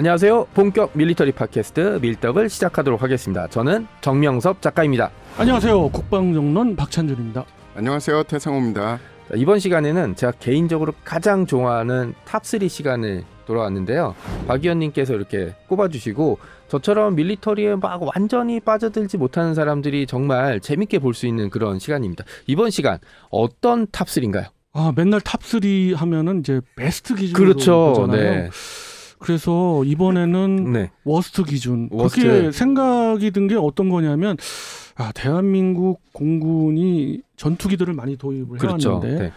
안녕하세요. 본격 밀리터리 팟캐스트 밀떡을 시작하도록 하겠습니다. 저는 정명섭 작가입니다. 안녕하세요. 국방정론 박찬준입니다. 안녕하세요. 태상호입니다. 자, 이번 시간에는 제가 개인적으로 가장 좋아하는 탑3 시간을 돌아왔는데요. 박 의원님께서 이렇게 꼽아주시고 저처럼 밀리터리에 막 완전히 빠져들지 못하는 사람들이 정말 재밌게 볼 수 있는 그런 시간입니다. 이번 시간 어떤 탑3인가요? 아 맨날 탑3 하면은 이제 베스트 기준으로 그렇죠. 보잖아요. 네. 그래서 이번에는 네. 워스트 기준. 워스트. 그게 네. 생각이 든 게 어떤 거냐면 아, 대한민국 공군이 전투기들을 많이 도입을 그렇죠. 해왔는데 네.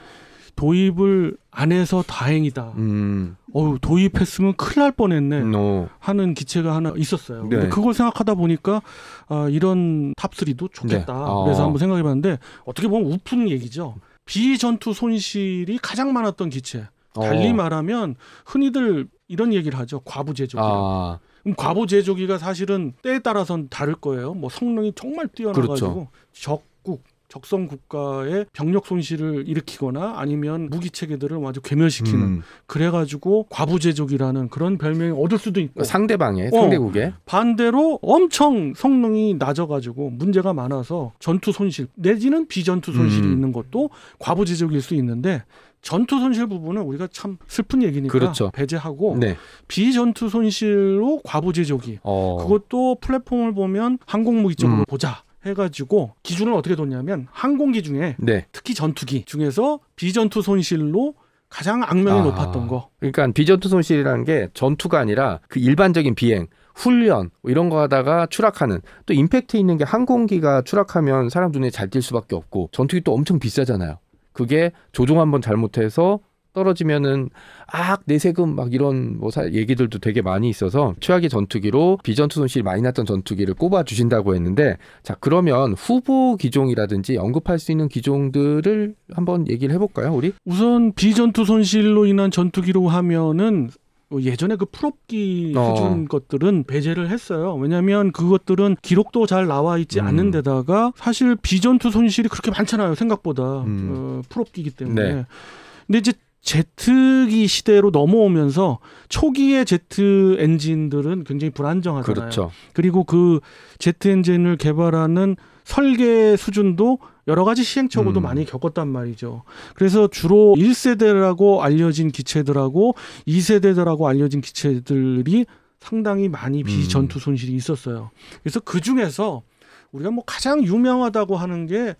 도입을 안 해서 다행이다. 음. 어우 도입했으면 큰일 날 뻔했네 no. 음, 어. 하는 기체가 하나 있었어요. 네. 근데 그걸 생각하다 보니까 아, 이런 탑리도 네. 좋겠다. 네. 아. 그래서 한번 생각해봤는데 어떻게 보면 우픈 얘기죠. 비전투 손실이 가장 많았던 기체. 어. 달리 어. 말하면 흔히들 이런 얘기를 하죠. 과부제조기라 아. 그럼 과부제조기가 사실은 때에 따라서는 다를 거예요. 뭐 성능이 정말 뛰어나가지고 그렇죠. 적국 적성 국가의 병력 손실을 일으키거나 아니면 무기 체계들을 아주 괴멸시키는 음. 그래가지고 과부제족이라는 그런 별명이 얻을 수도 있고 그러니까 상대방의 어. 상대국에 반대로 엄청 성능이 낮아가지고 문제가 많아서 전투 손실 내지는 비전투 손실이 음. 있는 것도 과부제족일 수 있는데 전투 손실 부분은 우리가 참 슬픈 얘기니까 그렇죠. 배제하고 네. 비전투 손실로 과부제조기 어. 그것도 플랫폼을 보면 항공무기 쪽으로 음. 보자 해가지고 기준을 어떻게 뒀냐면 항공기 중에 네. 특히 전투기 중에서 비전투 손실로 가장 악명이 아. 높았던 거. 그러니까 비전투 손실이라는 게 전투가 아니라 그 일반적인 비행 훈련 이런 거 하다가 추락하는 또 임팩트 있는 게 항공기가 추락하면 사람 눈에 잘띌 수밖에 없고 전투기 또 엄청 비싸잖아요. 그게 조종 한번 잘못해서 떨어지면은 아 내세금 막 이런 뭐 사, 얘기들도 되게 많이 있어서 최악의 전투기로 비전투 손실이 많이 났던 전투기를 꼽아 주신다고 했는데 자 그러면 후보 기종이라든지 언급할 수 있는 기종들을 한번 얘기를 해볼까요 우리 우선 비전투 손실로 인한 전투기로 하면은 어, 예전에 그 풀업기 어. 해준 것들은 배제를 했어요. 왜냐하면 그것들은 기록도 잘 나와 있지 음. 않은 데다가 사실 비전투 손실이 그렇게 많잖아요. 생각보다 음. 어, 풀업기이기 때문에. 네. 근데 이제 제트기 시대로 넘어오면서 초기의 제트 엔진들은 굉장히 불안정하잖아요. 그렇죠. 그리고 그 제트 엔진을 개발하는 설계 수준도 여러 가지 시행착오도 음. 많이 겪었단 말이죠. 그래서 주로 1세대라고 알려진 기체들하고 2세대들하고 알려진 기체들이 상당히 많이 음. 비전투 손실이 있었어요. 그래서 그 중에서 우리가 뭐 가장 유명하다고 하는 게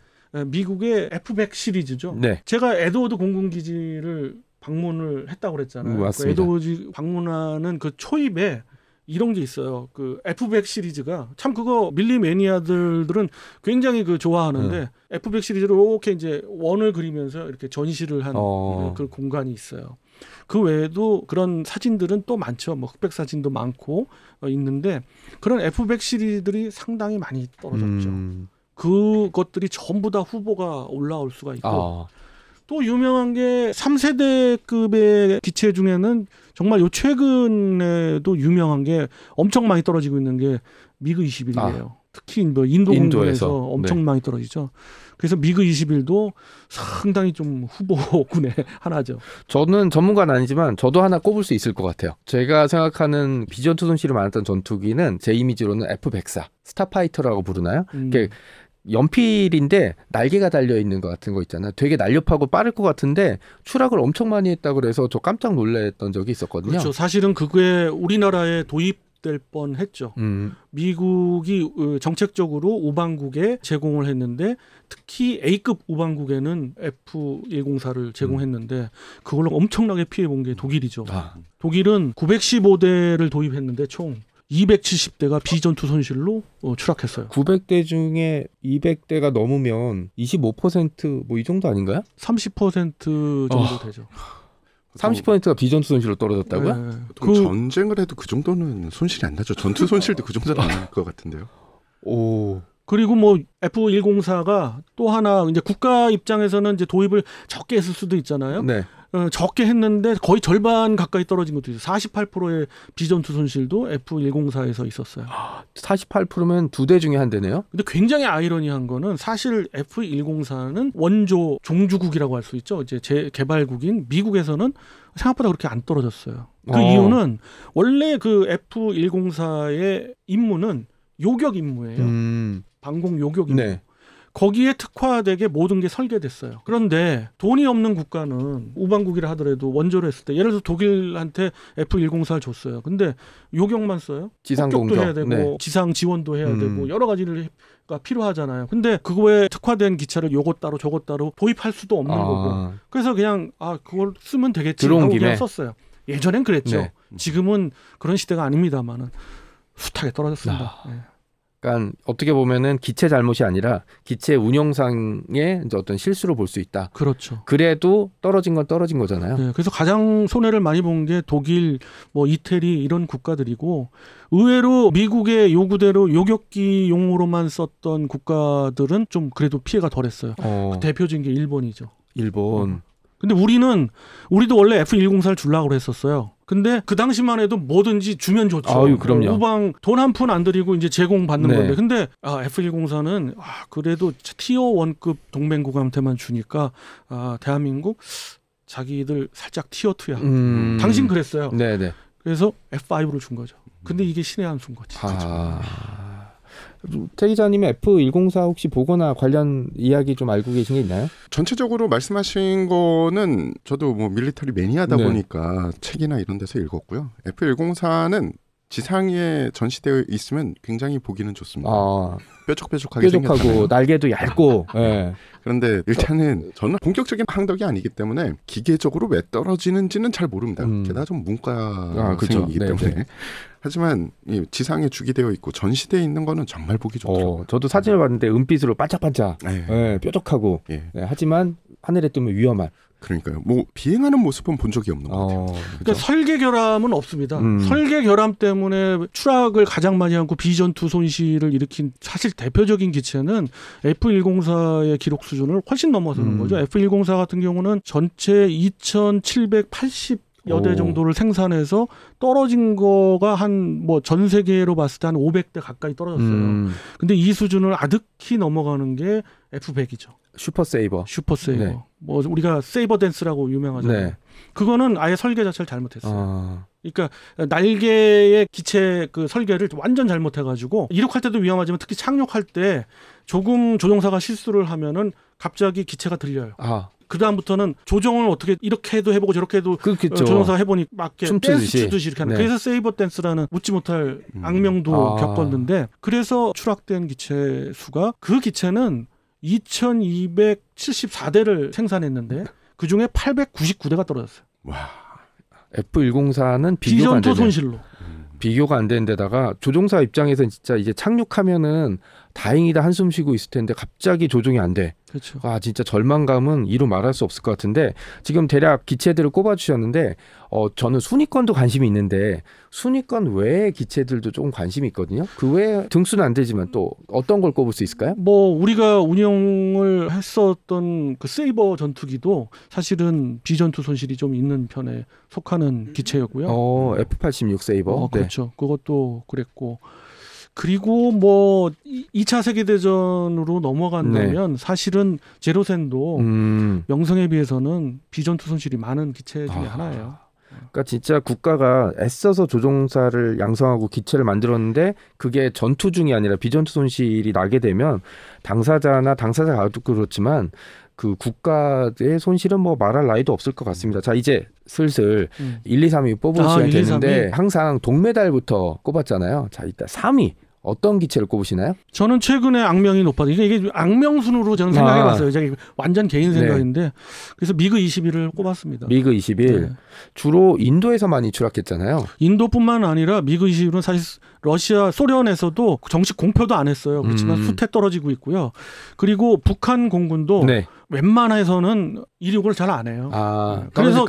미국의 F100 시리즈죠. 네. 제가 에드워드 공군기지를 방문을 했다고 그랬잖아요. 음, 그 에드워드 방문하는 그 초입에 이런 게 있어요. 그 F100 시리즈가 참 그거 밀리 매니아들들은 굉장히 그 좋아하는데 네. F100 시리즈로 이렇게 이제 원을 그리면서 이렇게 전시를 한 어. 그 공간이 있어요. 그 외에도 그런 사진들은 또 많죠. 뭐 흑백 사진도 많고 어, 있는데 그런 F100 시리즈들이 상당히 많이 떨어졌죠. 음. 그것들이 전부 다 후보가 올라올 수가 있고 아. 또 유명한 게 3세대급의 기체 중에는 정말 요 최근에도 유명한 게 엄청 많이 떨어지고 있는 게 미그 21이에요. 아. 특히 뭐 인도 공군에서 네. 엄청 네. 많이 떨어지죠. 그래서 미그 21도 상당히 좀 후보군의 하나죠. 저는 전문가는 아니지만 저도 하나 꼽을 수 있을 것 같아요. 제가 생각하는 비전 투손실이 많았던 전투기는 제 이미지로는 F104, 스타파이터라고 부르나요? 음. 연필인데 날개가 달려 있는 것 같은 거 있잖아. 되게 날렵하고 빠를 것 같은데 추락을 엄청 많이 했다 그래서 저 깜짝 놀랐던 적이 있었거든요. 그렇죠. 사실은 그게 우리나라에 도입될 뻔했죠. 음. 미국이 정책적으로 우방국에 제공을 했는데 특히 A급 우방국에는 F104를 음. 제공했는데 그걸로 엄청나게 피해 본 게 독일이죠. 아. 독일은 915대를 도입했는데 총 270대가 비전투 손실로 어, 추락했어요. 900대 중에 200대가 넘으면 25%뭐 이 정도 아닌가요? 30% 정도 어. 되죠. 30%가 비전투 손실로 떨어졌다고요? 네. 그 전쟁을 해도 그 정도는 손실이 안 나죠. 전투 손실도 그 정도는 안날것 같은데요. 오. 그리고 뭐 F104가 또 하나 이제 국가 입장에서는 이제 도입을 적게 했을 수도 있잖아요. 네. 어, 적게 했는데 거의 절반 가까이 떨어진 것도 있어요. 48%의 비전투 손실도 F104에서 있었어요. 48%면 아, 두대 중에 한 대네요. 근데 굉장히 아이러니한 거는 사실 F104는 원조 종주국이라고 할 수 있죠. 이제 재개발국인 미국에서는 생각보다 그렇게 안 떨어졌어요. 그 어. 이유는 원래 그 F104의 임무는 요격 임무예요. 음. 방공 요격 임무. 네. 거기에 특화되게 모든 게 설계됐어요. 그런데 돈이 없는 국가는 우방국이라 하더라도 원조를 했을 때 예를 들어 독일한테 F104를 줬어요. 근데 요격만 써요. 지상 공격 해야 되고 네. 지상 지원도 해야 음. 되고 여러 가지를 가 필요하잖아요. 근데 그거에 특화된 기차를 요것 따로 저것 따로 도입할 수도 없는 아. 거고. 그래서 그냥 아 그걸 쓰면 되겠지 하고 그냥 썼어요. 예전엔 그랬죠. 네. 지금은 그런 시대가 아닙니다만은 숱하게 떨어졌습니다. 아. 네. 약간 어떻게 보면은 기체 잘못이 아니라 기체 운영상의 이제 어떤 실수로 볼 수 있다. 그렇죠. 그래도 떨어진 건 떨어진 거잖아요. 네, 그래서 가장 손해를 많이 본 게 독일, 뭐 이태리 이런 국가들이고 의외로 미국의 요구대로 요격기 용으로만 썼던 국가들은 좀 그래도 피해가 덜했어요. 어. 그 대표적인 게 일본이죠. 일본. 음. 근데 우리는 우리도 원래 F104를 줄라고 했었어요. 근데 그 당시만 해도 뭐든지 주면 좋죠. 아유, 그럼요. 후방 돈 한 푼안 들이고 이제 제공 받는 네. 건데. 근데 아, F104는 아, 그래도 티어 원급 동맹국한테만 주니까 아, 대한민국 자기들 살짝 티어 투야 음... 당신 그랬어요. 네네. 네. 그래서 F5를 준 거죠. 근데 이게 신의 한 수인 거지. 아... 최 기자님의 F104 혹시 보거나 관련 이야기 좀 알고 계신 게 있나요? 전체적으로 말씀하신 거는 저도 뭐 밀리터리 매니아다 네. 보니까 책이나 이런 데서 읽었고요. F104는 지상에 전시되어 있으면 굉장히 보기는 좋습니다. 아, 뾰족뾰족하게 뾰족하고 생겼잖아요. 날개도 얇고. 네. 네. 그런데 일단은 저는 본격적인 항덕이 아니기 때문에 기계적으로 왜 떨어지는지는 잘 모릅니다. 음. 게다가 좀 문과 아, 그렇죠. 생이기 네, 때문에. 네. 네. 하지만 지상에 주기되어 있고 전시돼 있는 거는 정말 보기 어, 좋더라고요. 어, 저도 사진을 봤는데 은빛으로 반짝반짝, 네. 네, 뾰족하고 네. 하지만 하늘에 뜨면 위험한. 그러니까요. 뭐 비행하는 모습은 본 적이 없는 것 어. 같아요. 어. 그렇죠? 그러니까 설계 결함은 없습니다. 음. 설계 결함 때문에 추락을 가장 많이 하고 비전투 손실을 일으킨 사실 대표적인 기체는 F104의 기록 수준을 훨씬 넘어서는 음. 거죠. F104 같은 경우는 전체 2,780 여대 정도를 생산해서 떨어진 거가 한 뭐 전 세계로 봤을 때 한 500대 가까이 떨어졌어요. 음. 근데 이 수준을 아득히 넘어가는 게 F100이죠. 슈퍼 세이버. 슈퍼 세이버. 네. 뭐 우리가 세이버 댄스라고 유명하잖아요. 네. 그거는 아예 설계 자체를 잘못했어요. 아... 그러니까 날개의 기체 그 설계를 완전 잘못해가지고 이륙할 때도 위험하지만 특히 착륙할 때 조금 조종사가 실수를 하면은 갑자기 기체가 들려요. 아. 그 다음부터는 조정을 어떻게 이렇게 해도 해보고 저렇게 해도 그렇겠죠. 조정사 어, 해보니 맞게 춤추듯이. 댄스 추듯이 이렇게 하는. 네. 그래서 세이버 댄스라는 묻지 못할 음. 악명도 아. 겪었는데 그래서 추락된 기체 수가 그 기체는 2,274대를 생산했는데 그 중에 899대가 떨어졌어요. 와. F104는 비전가 손실로. 비교가 안 음. 되는 데다가 조종사 입장에서는 진짜 이제 착륙하면은 다행이다 한숨 쉬고 있을 텐데 갑자기 조종이 안 돼. 그렇죠. 아 진짜 절망감은 이루 말할 수 없을 것 같은데 지금 대략 기체들을 꼽아 주셨는데 어 저는 순위권도 관심이 있는데 순위권 외에 기체들도 조금 관심이 있거든요. 그 외에 등수는 안 되지만 또 어떤 걸 꼽을 수 있을까요? 뭐 우리가 운영을 했었던 그 세이버 전투기도 사실은 비전투 손실이 좀 있는 편에 속하는 기체였고요. 어 F86 세이버. 어, 네. 그렇죠. 네. 그것도 그랬고 그리고 뭐 2차 세계대전으로 넘어간다면 네. 사실은 제로센도 음. 명성에 비해서는 비전투 손실이 많은 기체 중에 아. 하나예요. 그러니까 진짜 국가가 애써서 조종사를 양성하고 기체를 만들었는데 그게 전투 중이 아니라 비전투 손실이 나게 되면 당사자나 당사자 가족도 그렇지만 그 국가의 손실은 뭐 말할 나위도 없을 것 같습니다. 자, 이제 슬슬 음. 1, 2, 3위 뽑을 아, 시면이 1, 2, 됐는데 항상 동메달부터 꼽았잖아요. 자, 이따 3위. 어떤 기체를 꼽으시나요? 저는 최근에 악명이 높아서 이게 악명순으로 저는 생각해봤어요. 아. 제가 완전 개인 네. 생각인데 네. 그래서 미그 21을 꼽았습니다. 미그 21 네. 주로 인도에서 많이 추락했잖아요. 인도뿐만 아니라 미그 21은 사실 러시아 소련에서도 정식 공표도 안 했어요. 그렇지만 음. 수태 떨어지고 있고요. 그리고 북한 공군도 네. 웬만해서는 이륙을 잘 안 해요. 아, 그래서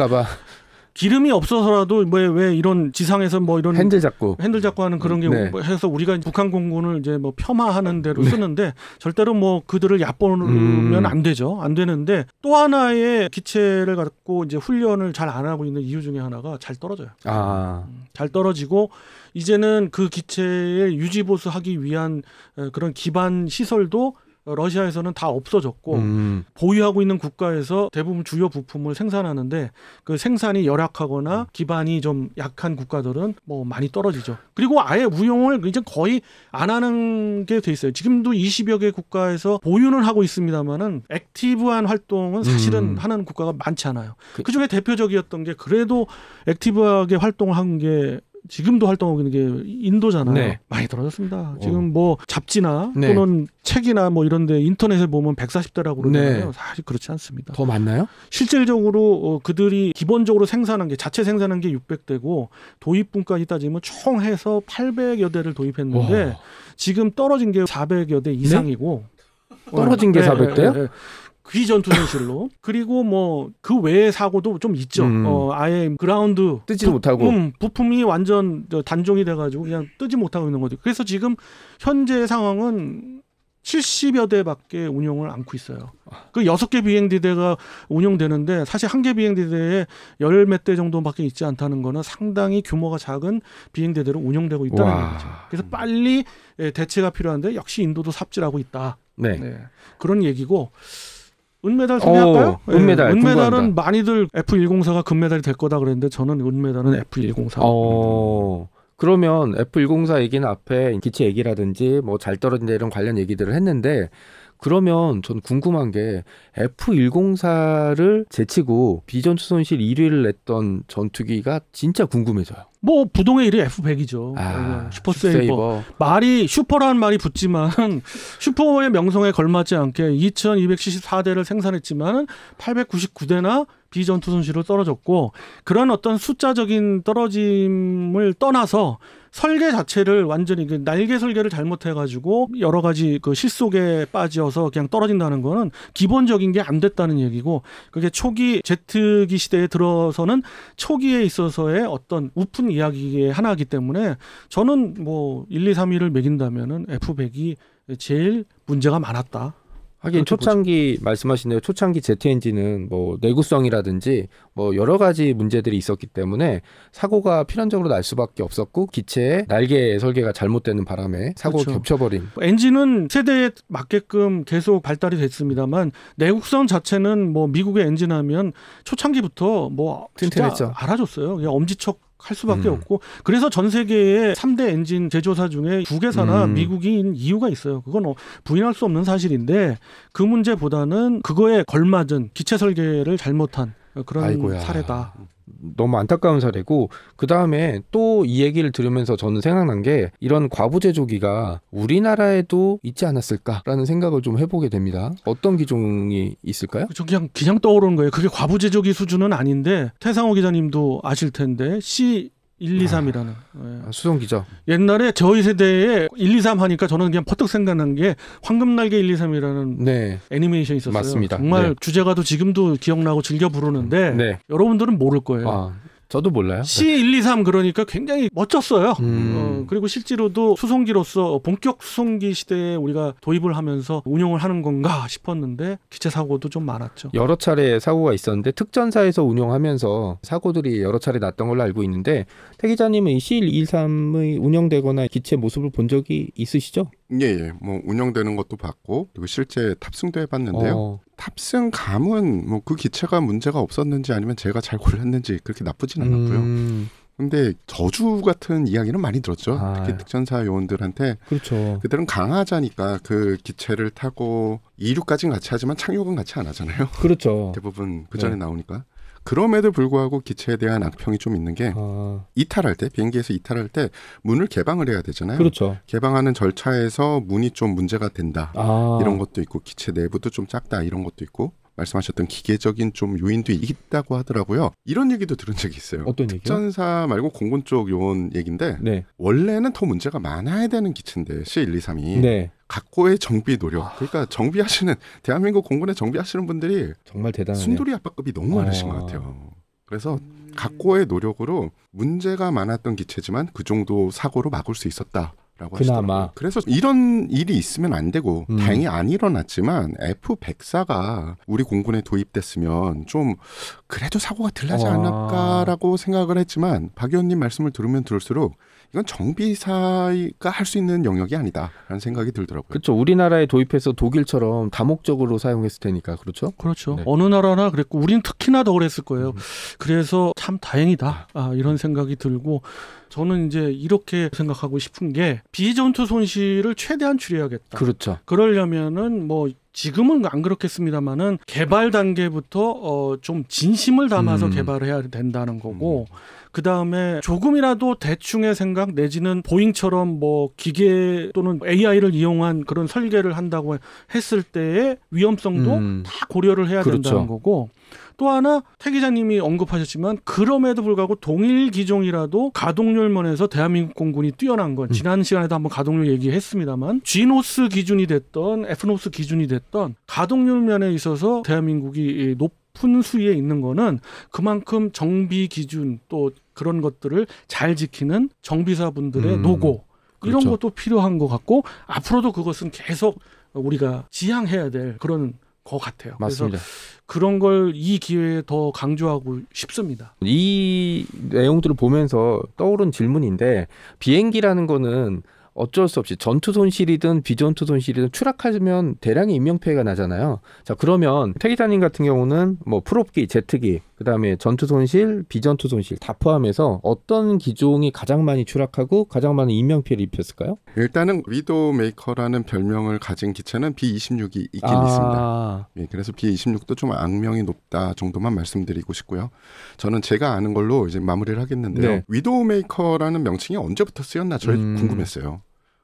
기름이 없어서라도 왜, 왜 이런 지상에서 뭐 이런 핸들 잡고 핸들 잡고 하는 그런 게 음, 네. 뭐 해서 우리가 북한 공군을 이제 뭐 폄하하는 대로 네. 쓰는데 절대로 뭐 그들을 얕보면 음. 안 되죠. 안 되는데 또 하나의 기체를 갖고 이제 훈련을 잘 안 하고 있는 이유 중에 하나가 잘 떨어져요. 아. 음, 잘 떨어지고 이제는 그 기체의 유지 보수하기 위한 그런 기반 시설도 러시아에서는 다 없어졌고 음. 보유하고 있는 국가에서 대부분 주요 부품을 생산하는데 그 생산이 열악하거나 기반이 좀 약한 국가들은 뭐 많이 떨어지죠. 그리고 아예 무용을 이제 거의 안 하는 게 돼 있어요. 지금도 20여 개 국가에서 보유는 하고 있습니다만은 액티브한 활동은 사실은 음. 하는 국가가 많지 않아요. 그 중에 대표적이었던 게 그래도 액티브하게 활동을 한게 지금도 활동하고 있는 게 인도잖아요. 네. 많이 떨어졌습니다. 어. 지금 뭐 잡지나 네. 또는 책이나 뭐 이런데 인터넷에 보면 140대라고 그러잖아요. 네. 사실 그렇지 않습니다. 더 많나요? 실질적으로 어, 그들이 기본적으로 생산한 게 자체 생산한 게 600대고 도입분까지 따지면 총 해서 800여 대를 도입했는데 오. 지금 떨어진 게 400여 대 이상이고 떨어진 게 400대요? 귀 전투 손실로 그리고 뭐 그 외의 사고도 좀 있죠. 음. 어 아예 그라운드 뜨지 부, 못하고 음, 부품이 완전 단종이 돼가지고 그냥 뜨지 못하고 있는 거죠. 그래서 지금 현재 상황은 70여 대밖에 운영을 안고 있어요. 그6개비행대대가 운영되는데 사실 한 개비행대대에1 0몇대 정도밖에 있지 않다는 거는 상당히 규모가 작은 비행대대로 운영되고 있다는 거죠. 그래서 빨리 예, 대체가 필요한데 역시 인도도 삽질하고 있다. 네. 네. 그런 얘기고 은메달 소개할까요? 어, 오, 예, 은메달. 예, 은메달은 궁금합니다. 많이들 F104가 금메달이 될 거다 그랬는데 저는 은메달은 F104. 어. 그러면 F104 얘기는 앞에 기체 얘기라든지 뭐 잘떨어진데 이런 관련 얘기들을 했는데 그러면 전 궁금한 게 F104를 제치고 비전 추선실 1위를 냈던 전투기가 진짜 궁금해져요. 뭐 부동의 1위 F100이죠. 아, 슈퍼 세이버. 말이 슈퍼라는 말이 붙지만 슈퍼의 명성에 걸맞지 않게 2274대를 생산했지만 899대나 비전 투순시로 떨어졌고 그런 어떤 숫자적인 떨어짐을 떠나서 설계 자체를 완전히 그 날개 설계를 잘못해가지고 여러 가지 그 실속에 빠져서 그냥 떨어진다는 거는 기본적인 게 안 됐다는 얘기고 그게 초기 제트기 시대에 들어서는 초기에 있어서의 어떤 우픈 이야기의 하나이기 때문에 저는 뭐 1, 2, 3위를 매긴다면은 F100이 제일 문제가 많았다. 하긴 초창기 보죠. 말씀하신 대로 초창기 제트 엔진은 뭐 내구성이라든지 뭐 여러 가지 문제들이 있었기 때문에 사고가 필연적으로 날 수밖에 없었고 기체의 날개 설계가 잘못되는 바람에 사고 그렇죠. 겹쳐버린 뭐 엔진은 세대에 맞게끔 계속 발달이 됐습니다만 내구성 자체는 뭐 미국의 엔진하면 초창기부터 뭐 튼튼했죠. 알아줬어요. 엄지척 할 수밖에 음. 없고 그래서 전 세계의 3대 엔진 제조사 중에 두 개사나 음. 미국인 이유가 있어요. 그건 어, 부인할 수 없는 사실인데 그 문제보다는 그거에 걸맞은 기체 설계를 잘못한 그런 아이고야. 사례다. 너무 안타까운 사례고 그 다음에 또 이 얘기를 들으면서 저는 생각난 게 이런 과부제조기가 우리나라에도 있지 않았을까라는 생각을 좀 해보게 됩니다. 어떤 기종이 있을까요? 저 그냥 그냥 떠오르는 거예요. 그게 과부제조기 수준은 아닌데 태상호 기자님도 아실 텐데 C 1, 2, 3이라는. 아, 수송 기죠 옛날에 저희 세대에 1, 2, 3 하니까 저는 그냥 퍼뜩 생각난 게 황금날개 1, 2, 3이라는 네. 애니메이션이 있었어요. 맞습니다. 정말 네. 주제가도 지금도 기억나고 즐겨 부르는데 네. 여러분들은 모를 거예요. 아. 저도 몰라요. C123 그러니까 굉장히 멋졌어요. 음. 어, 그리고 실제로도 수송기로서 본격 수송기 시대에 우리가 도입을 하면서 운용을 하는 건가 싶었는데 기체 사고도 좀 많았죠. 여러 차례 사고가 있었는데 특전사에서 운영하면서 사고들이 여러 차례 났던 걸로 알고 있는데 태기자님은 C123의 운영되거나 기체 모습을 본 적이 있으시죠? 예, 예. 뭐 운영되는 것도 봤고 그리고 실제 탑승도 해봤는데요. 어. 탑승 감은 뭐 그 기체가 문제가 없었는지 아니면 제가 잘 골랐는지 그렇게 나쁘진 않았고요. 음. 근데 저주 같은 이야기는 많이 들었죠. 아. 특히 예. 특전사 요원들한테. 그렇죠. 그들은 강하자니까 그 기체를 타고 이륙까지는 같이 하지만 착륙은 같이 안 하잖아요. 그렇죠. 대부분 그 전에 네. 나오니까. 그럼에도 불구하고 기체에 대한 악평이 좀 있는 게 아. 이탈할 때 비행기에서 이탈할 때 문을 개방을 해야 되잖아요. 그렇죠. 개방하는 절차에서 문이 좀 문제가 된다. 아. 이런 것도 있고 기체 내부도 좀 작다 이런 것도 있고 말씀하셨던 기계적인 좀 요인도 있다고 하더라고요. 이런 얘기도 들은 적이 있어요. 어떤 얘기요? 전사 말고 공군 쪽 요원 얘긴데 네. 원래는 더 문제가 많아야 되는 기체인데 C123이 네. 각고의 정비 노력. 아. 그러니까 정비하시는 대한민국 공군에 정비하시는 분들이 정말 대단하요 순돌이 아빠급이 너무 많으신 것 어. 같아요. 그래서 각고의 노력으로 문제가 많았던 기체지만 그 정도 사고로 막을 수 있었다. 라고 하시더라고요. 그래서 이런 일이 있으면 안 되고 음. 다행히 안 일어났지만 F104가 우리 공군에 도입됐으면 좀 그래도 사고가 덜 나지 아. 않을까라고 생각을 했지만 박 의원님 말씀을 들으면 들을수록 이건 정비사가 할 수 있는 영역이 아니다라는 생각이 들더라고요. 그렇죠. 우리나라에 도입해서 독일처럼 다목적으로 사용했을 테니까 그렇죠. 그렇죠. 네. 어느 나라나 그랬고 우리는 특히나 더 그랬을 거예요. 음. 그래서 참 다행이다 아. 아, 이런 생각이 들고 저는 이제 이렇게 생각하고 싶은 게 비전투 손실을 최대한 줄여야겠다. 그렇죠. 그러려면은 뭐 지금은 안 그렇겠습니다만은 개발 단계부터 어, 좀 진심을 담아서 음. 개발을 해야 된다는 거고 음. 그 다음에 조금이라도 대충의 생각 내지는 보잉처럼 뭐 기계 또는 AI를 이용한 그런 설계를 한다고 했을 때의 위험성도 음. 다 고려를 해야 그렇죠. 된다는 거고 또 하나 태 기자님이 언급하셨지만 그럼에도 불구하고 동일 기종이라도 가동률면에서 대한민국 공군이 뛰어난 건 음. 지난 시간에도 한번 가동률 얘기했습니다만 G노스 기준이 됐던 F노스 기준이 됐던 가동률 면에 있어서 대한민국이 높은 수위에 있는 거는 그만큼 정비 기준 또 그런 것들을 잘 지키는 정비사분들의 음. 노고 이런 그렇죠. 것도 필요한 것 같고 앞으로도 그것은 계속 우리가 지향해야 될 그런 것 같아요. 맞습니다. 그래서 그런 걸 이 기회에 더 강조하고 싶습니다. 이 내용들을 보면서 떠오른 질문인데 비행기라는 거는 어쩔 수 없이 전투 손실이든 비전투 손실이든 추락하면 대량의 인명피해가 나잖아요. 자 그러면 태기사님 같은 경우는 뭐 프롭기, 제트기 그다음에 전투 손실, 비전투 손실 다 포함해서 어떤 기종이 가장 많이 추락하고 가장 많은 인명 피해를 입혔을까요? 일단은 위도 메이커라는 별명을 가진 기체는 B26이 있긴 아. 있습니다. 예, 그래서 B26도 좀 악명이 높다 정도만 말씀드리고 싶고요. 저는 제가 아는 걸로 이제 마무리를 하겠는데요. 네. 위도 메이커라는 명칭이 언제부터 쓰였나 저 음. 궁금했어요.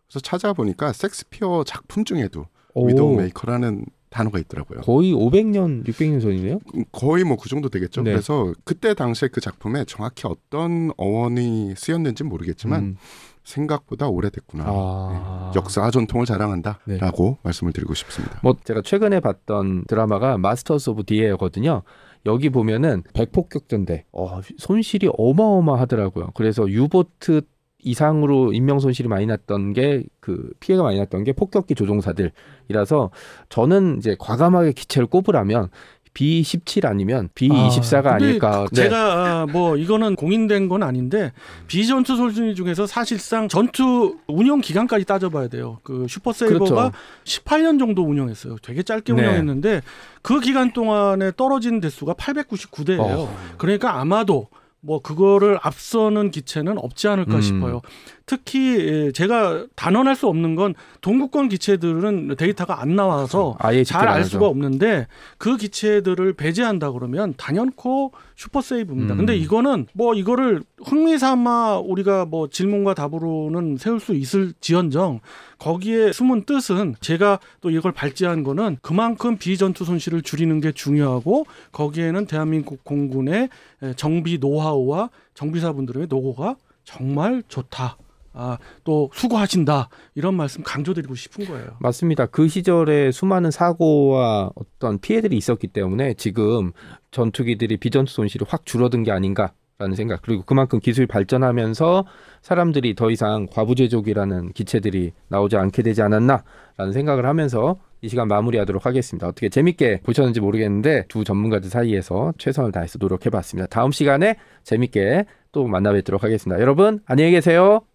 그래서 찾아보니까 섹스피어 작품 중에도 위도 메이커라는 단어가 있더라고요. 거의 500년, 600년 전이네요. 음, 거의 뭐 그 정도 되겠죠. 네. 그래서 그때 당시에 그 작품에 정확히 어떤 어원이 쓰였는지 모르겠지만 음. 생각보다 오래됐구나. 아... 네. 역사 전통을 자랑한다라고 네. 말씀을 드리고 싶습니다. 뭐 제가 최근에 봤던 드라마가 마스터스 오브 디에거든요. 여기 보면은 백폭격전대. 어, 손실이 어마어마하더라고요. 그래서 유보트 이상으로 인명 손실이 많이 났던 게 그 피해가 많이 났던 게 폭격기 조종사들이라서 저는 이제 과감하게 기체를 꼽으라면 B17 아니면 B24가 아, 아닐까. 그 네. 제가 네. 뭐 이거는 공인된 건 아닌데 비전투 솔준이 중에서 사실상 전투 운영 기간까지 따져봐야 돼요. 그 슈퍼세이버가 그렇죠. 18년 정도 운영했어요. 되게 짧게 네. 운영했는데 그 기간 동안에 떨어진 대수가 899대예요. 어. 그러니까 아마도 뭐 그거를 앞서는 기체는 없지 않을까 음. 싶어요. 특히 예, 제가 단언할 수 없는 건 동구권 기체들은 데이터가 안 나와서 그렇죠. 잘알 수가 없는데 그 기체들을 배제한다 그러면 단연코 슈퍼 세이브입니다. 음. 근데 이거는 뭐 이거를 흥미 삼아 우리가 뭐 질문과 답으로는 세울 수 있을지언정 거기에 숨은 뜻은 제가 또 이걸 발제한 거는 그만큼 비전투 손실을 줄이는 게 중요하고 거기에는 대한민국 공군의 정비 노하우와 정비사분들의 노고가 정말 좋다. 아, 또 수고하신다 이런 말씀 강조드리고 싶은 거예요. 맞습니다. 그 시절에 수많은 사고와 어떤 피해들이 있었기 때문에 지금 전투기들이 비전투 손실이 확 줄어든 게 아닌가 라는 생각 그리고 그만큼 기술이 발전하면서 사람들이 더 이상 과부제족이라는 기체들이 나오지 않게 되지 않았나라는 생각을 하면서 이 시간 마무리하도록 하겠습니다. 어떻게 재밌게 보셨는지 모르겠는데 두 전문가들 사이에서 최선을 다해서 노력해봤습니다. 다음 시간에 재밌게 또 만나 뵙도록 하겠습니다. 여러분 안녕히 계세요.